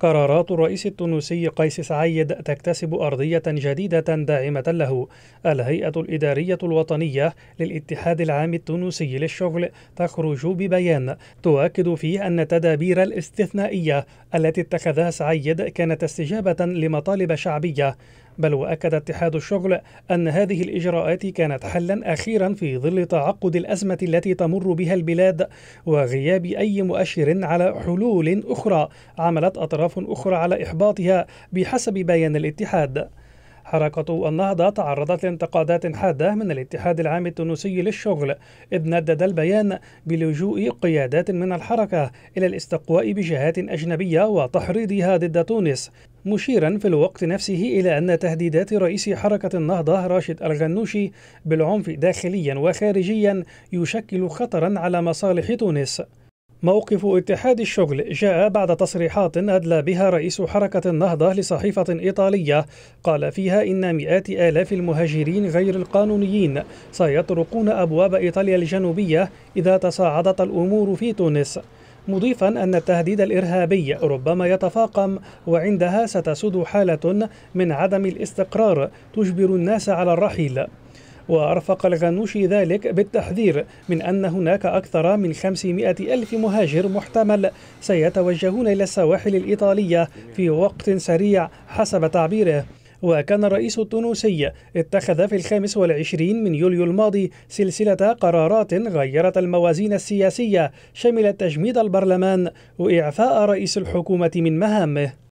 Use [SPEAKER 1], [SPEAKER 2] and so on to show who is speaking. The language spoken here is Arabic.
[SPEAKER 1] قرارات الرئيس التونسي قيس سعيد تكتسب أرضية جديدة داعمة له الهيئة الإدارية الوطنية للاتحاد العام التونسي للشغل تخرج ببيان تؤكد فيه أن التدابير الاستثنائية التي اتخذها سعيد كانت استجابة لمطالب شعبية بل وأكد اتحاد الشغل أن هذه الإجراءات كانت حلا أخيرا في ظل تعقد الأزمة التي تمر بها البلاد وغياب أي مؤشر على حلول أخرى عملت أطراف أخرى على إحباطها بحسب بيان الاتحاد حركة النهضة تعرضت لانتقادات حادة من الاتحاد العام التونسي للشغل إذ ندد البيان بلجوء قيادات من الحركة إلى الاستقواء بجهات أجنبية وتحريضها ضد تونس مشيرا في الوقت نفسه إلى أن تهديدات رئيس حركة النهضة راشد الغنوشي بالعنف داخليا وخارجيا يشكل خطرا على مصالح تونس موقف اتحاد الشغل جاء بعد تصريحات أدلى بها رئيس حركة النهضة لصحيفة إيطالية قال فيها إن مئات آلاف المهاجرين غير القانونيين سيطرقون أبواب إيطاليا الجنوبية إذا تصاعدت الأمور في تونس مضيفا أن التهديد الإرهابي ربما يتفاقم وعندها ستسود حالة من عدم الاستقرار تجبر الناس على الرحيل ورفق الغنوشي ذلك بالتحذير من أن هناك أكثر من 500 ألف مهاجر محتمل سيتوجهون إلى السواحل الإيطالية في وقت سريع حسب تعبيره وكان الرئيس التونسي اتخذ في الخامس والعشرين من يوليو الماضي سلسلة قرارات غيرت الموازين السياسية شملت تجميد البرلمان وإعفاء رئيس الحكومة من مهامه